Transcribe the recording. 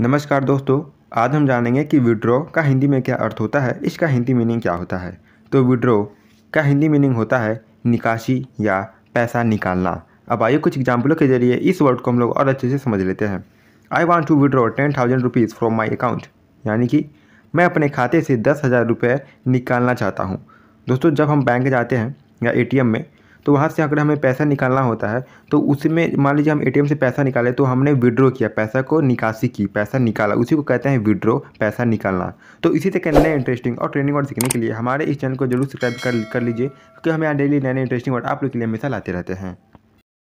नमस्कार दोस्तों आज हम जानेंगे कि विड्रॉ का हिंदी में क्या अर्थ होता है इसका हिंदी मीनिंग क्या होता है तो विड्रॉ का हिंदी मीनिंग होता है निकासी या पैसा निकालना अब आइए कुछ एग्जाम्पलों के जरिए इस वर्ड को हम लोग और अच्छे से समझ लेते हैं I want to withdraw ten thousand rupees from my account यानी कि मैं अपने खाते से दस हज़ार रुपये निकालना चाहता हूँ दोस्तों जब हम बैंक जाते हैं या ए में तो वहाँ से अगर हमें पैसा निकालना होता है तो उसमें मान लीजिए हम एटीएम से पैसा निकाले तो हमने विड्रॉ किया पैसा को निकासी की पैसा निकाला उसी को कहते हैं विड्रॉ पैसा निकालना तो इसी से नए इंटरेस्टिंग और ट्रेनिंग वर्ड सीखने के लिए हमारे इस चैनल को जरूर सब्सक्राइब कर कर लीजिए क्योंकि हमें यहाँ डेली नए नए इंटरेस्टिंग वर्ड आप लोग के लिए हमेशा लाते रहते हैं